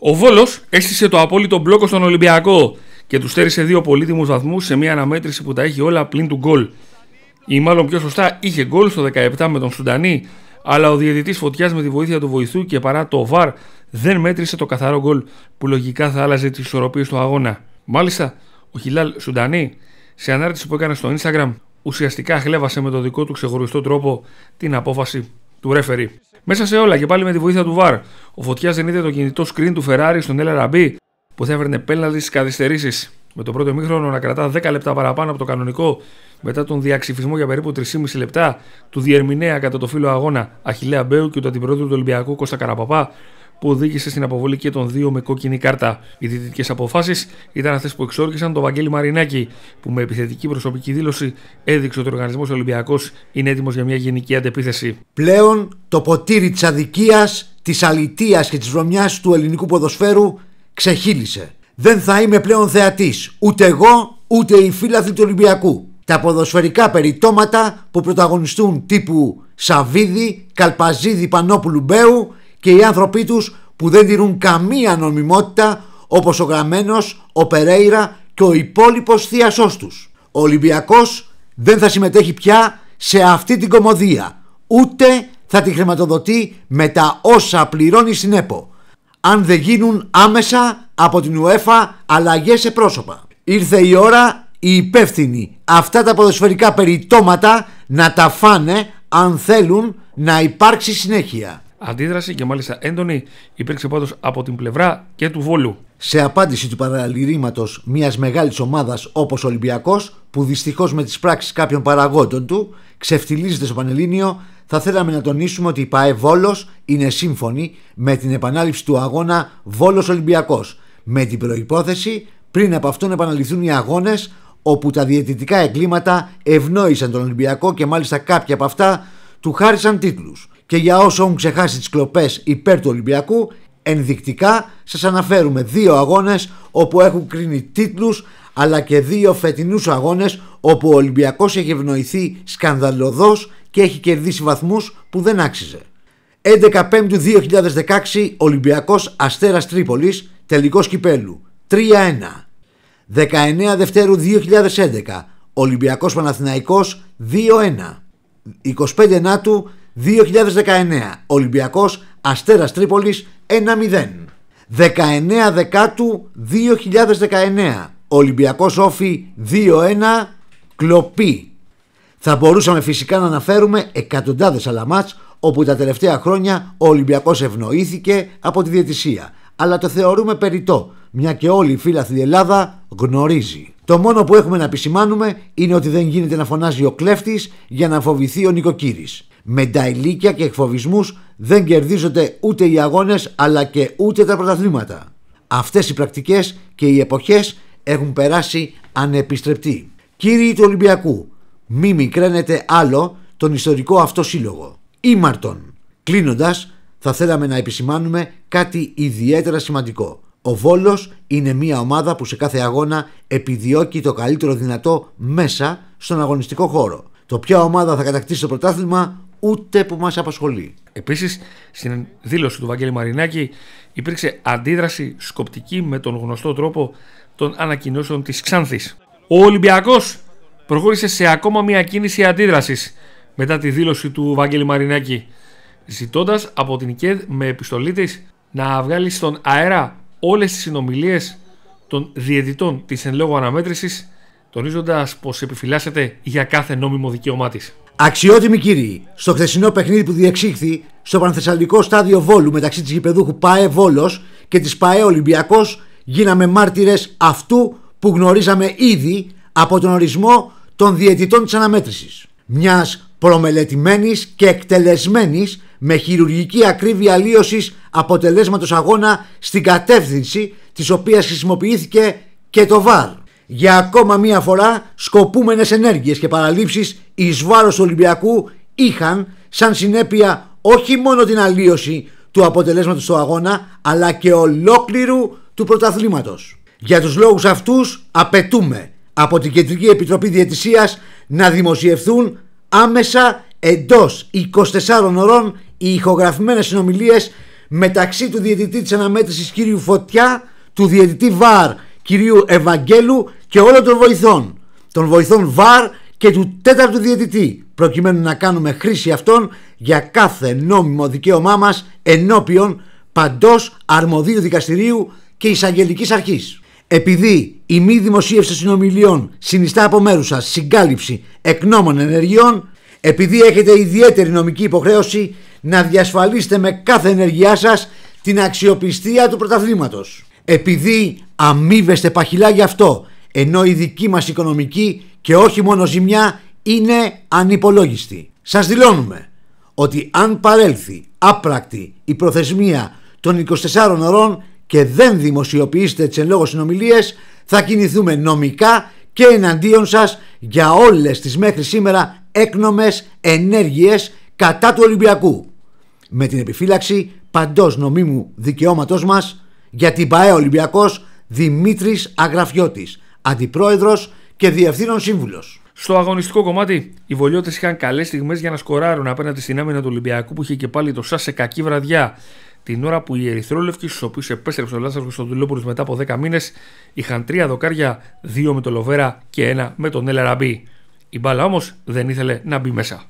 Ο Βόλος έστησε το απόλυτο μπλόκο στον Ολυμπιακό και τους στέρισε δύο πολύτιμους βαθμούς σε μια αναμέτρηση που τα έχει όλα πλην του γκολ. Ή μάλλον πιο σωστά είχε γκολ στο 17 με τον Σουντανί, αλλά ο διαιτητής φωτιάς με τη βοήθεια του βοηθού και παρά το βαρ δεν μέτρησε το καθαρό γκολ που λογικά θα άλλαζε τις ισορροπίες του αγώνα. Μάλιστα, ο Χιλάλ Σουντανή σε ανάρτηση που έκανε στο Instagram ουσιαστικά χλέβασε με το δικό του ξεχωριστό τρόπο την απόφαση του ρέφερη. Μέσα σε όλα και πάλι με τη βοήθεια του Βαρ ο Φωτιάς είδε το κινητό screen του Ferrari στον LRB που θα έφερνε πέναλτι στις καθυστερήσεις. Με το πρώτο μήχρονο να κρατά 10 λεπτά παραπάνω από το κανονικό μετά τον διαξυφισμό για περίπου 3,5 λεπτά του διερμηνέα κατά το φύλλο αγώνα Αχιλέα Μπέου και του αντιπρόεδρου του Ολυμπιακού Κώστα Καραπαπά, που οδήγησε στην αποβολή και των δύο με κόκκινη κάρτα. Οι διδυτικέ αποφάσεις ήταν αυτές που εξόργησαν τον Βαγγέλη Μαρινάκη, που με επιθετική προσωπική δήλωση έδειξε ότι ο Οργανισμός Ολυμπιακός είναι έτοιμος για μια γενική αντεπίθεση. Πλέον το ποτήρι της αδικίας, της αλητίας και της βρωμιάς του ελληνικού ποδοσφαίρου ξεχύλισε. Δεν θα είμαι πλέον θεατής, ούτε εγώ ούτε οι φίλαθλοι του Ολυμπιακού. Τα ποδοσφαιρικά περιττώματα που πρωταγωνιστούν τύπου Σαβίδη, Καλπαζίδη, Πανόπουλου Μπέου και οι άνθρωποι τους που δεν τηρούν καμία νομιμότητα όπως ο Γραμμένος, ο Περέιρα και ο υπόλοιπος θείασός τους. Ο Ολυμπιακός δεν θα συμμετέχει πια σε αυτή την κομμωδία, ούτε θα τη χρηματοδοτεί με τα όσα πληρώνει στην ΕΠΟ, αν δεν γίνουν άμεσα από την UEFA αλλαγές σε πρόσωπα. Ήρθε η ώρα οι υπεύθυνοι αυτά τα ποδοσφαιρικά περιττώματα να τα φάνε αν θέλουν να υπάρξει συνέχεια αντίδραση και μάλιστα έντονη υπήρξε πάντως από την πλευρά και του Βόλου. Σε απάντηση του παραλυρήματος μιας μεγάλης ομάδας όπως ο Ολυμπιακός, που δυστυχώς με τις πράξεις κάποιων παραγόντων του ξεφτιλίζεται στο Πανελλήνιο, θα θέλαμε να τονίσουμε ότι η ΠαΕ είναι σύμφωνη με την επανάληψη του αγώνα Βόλος Ολυμπιακός. Με την προπόθεση πριν από αυτόν επαναληφθούν οι αγώνες όπου τα διαιτητικά εγκλήματα ευνόησαν τον Ολυμπιακό και μάλιστα κάποια από αυτά του χάρισαν τίτλους και για όσοι έχουν ξεχάσει τις κλοπές υπέρ του Ολυμπιακού ενδεικτικά σας αναφέρουμε δύο αγώνες όπου έχουν κρίνει τίτλους αλλά και δύο φετινούς αγώνες όπου ο Ολυμπιακός έχει ευνοηθεί σκανδαλωδώς και έχει κερδίσει βαθμούς που δεν άξιζε. 11 Πέμπτου 2016 Ολυμπιακός Αστέρας Τρίπολης τελικός κυπέλου 3-1 19 Δευτέρου 2011 Ολυμπιακός Παναθηναϊκός 2-1 25 Νάτου 2019 Ολυμπιακός Αστέρας Τρίπολης 1-0 19 Δεκάτου 2019 Ολυμπιακός Όφη 2-1 Κλοπή Θα μπορούσαμε φυσικά να αναφέρουμε εκατοντάδες άλλα όπου τα τελευταία χρόνια ο Ολυμπιακός ευνοήθηκε από τη διετησία αλλά το θεωρούμε περιττό μια και όλη η στην Ελλάδα γνωρίζει. Το μόνο που έχουμε να επισημάνουμε είναι ότι δεν γίνεται να φωνάζει ο κλέφτης για να φοβηθεί ο νοικοκύρης με τα ηλίκια και εκφοβισμούς δεν κερδίζονται ούτε οι αγώνες αλλά και ούτε τα πρωταθλήματα. Αυτές οι πρακτικές και οι εποχές έχουν περάσει ανεπιστρεπτοί. Κύριοι του Ολυμπιακού, μη μικραίνετε άλλο τον ιστορικό αυτό σύλλογο. Ήμαρτον. Κλείνοντας, θα θέλαμε να επισημάνουμε κάτι ιδιαίτερα σημαντικό. Ο βόλος είναι μια ομάδα που σε κάθε αγώνα επιδιώκει το καλύτερο δυνατό μέσα στον αγωνιστικό χώρο. Το ποια ομάδα θα κατακτήσει το πρωτάθλημα ούτε που μας απασχολεί. Επίσης, στην δήλωση του Βαγγέλη Μαρινάκη υπήρξε αντίδραση σκοπτική με τον γνωστό τρόπο των ανακοινώσεων της Ξάνθης. Ο Ολυμπιακός προχώρησε σε ακόμα μια κίνηση αντίδρασης μετά τη δήλωση του Βαγγέλη Μαρινάκη, ζητώντας από την ΚΕΔ με επιστολή της να βγάλει στον αέρα όλες τις συνομιλίες των διαιτητών της εν λόγω αναμέτρησης, τονίζοντας πως επιφυλάσσεται για κάθε νόμιμο δικαίωμά Αξιότιμοι κύριοι, στο χθεσινό παιχνίδι που διεξήχθη στο Πανθεσσαλικό Στάδιο Βόλου μεταξύ της γηπεδούχου ΠαΕ Βόλος και της ΠαΕ Ολυμπιακός, γίναμε μάρτυρες αυτού που γνωρίζαμε ήδη από τον ορισμό των διαιτητών της αναμέτρησης. Μιας προμελετημένης και εκτελεσμένης με χειρουργική ακρίβεια λίωσης αποτελέσματος αγώνα στην κατεύθυνση της οποίας χρησιμοποιήθηκε και το ΒΑΡ για ακόμα μία φορά σκοπούμενες ενέργειες και παραλήψεις εις βάρος του Ολυμπιακού είχαν σαν συνέπεια όχι μόνο την αλλίωση του αποτελέσματος του αγώνα αλλά και ολόκληρου του πρωταθλήματος. Για τους λόγους αυτούς απαιτούμε από την Κεντρική Επιτροπή Διαιτησίας να δημοσιευθούν άμεσα εντός 24 ωρών οι ηχογραφημένες συνομιλίες μεταξύ του διετητή της αναμέτρησης κ. Φωτιά, του Διετητή ΒΑΡ κυρίου Ευαγγέλου και όλων των βοηθών, των βοηθών ΒΑΡ και του τέταρτου διαιτητή, προκειμένου να κάνουμε χρήση αυτών για κάθε νόμιμο δικαίωμά μας ενώπιον παντός αρμοδίου δικαστηρίου και εισαγγελικής αρχής. Επειδή η μη δημοσίευση συνομιλιών συνιστά από μέρους σας συγκάλυψη εκνόμων ενεργειών, επειδή έχετε ιδιαίτερη νομική υποχρέωση να διασφαλίσετε με κάθε ενεργειά σας την αξιοπιστία του πρωταθλήματος. Επειδή αμείβεστε παχυλά γι' αυτό ενώ η δική μας οικονομική και όχι μόνο ζημιά είναι ανυπολόγιστη. Σας δηλώνουμε ότι αν παρέλθει άπρακτη η προθεσμία των 24 ωρών και δεν δημοσιοποιήσετε τις εν λόγω συνομιλίες θα κινηθούμε νομικά και εναντίον σας για όλες τις μέχρι σήμερα έκνομες ενέργειες κατά του Ολυμπιακού με την επιφύλαξη παντός νομίμου δικαιώματος μας για την ΠαΕ Ολυμπιακός Δημήτρης Αγραφιώτης Αντιπρόεδρος και διευθύνων σύμβουλος. Στο αγωνιστικό κομμάτι, οι Βολιώτες είχαν καλές στιγμές για να σκοράρουν απέναντι στην άμυνα του Ολυμπιακού που είχε και πάλι το ΣΑΣ σε κακή βραδιά. Την ώρα που οι Ερυθρόλευκοι, στους οποίους επέστρεψε ο Λάσαρκο Κωνσταντινούπολης μετά από 10 μήνες, είχαν τρία δοκάρια, δύο με τον Λοβέρα και ένα με τον Έλαραμπή. Η μπάλα όμως δεν ήθελε να μπει μέσα.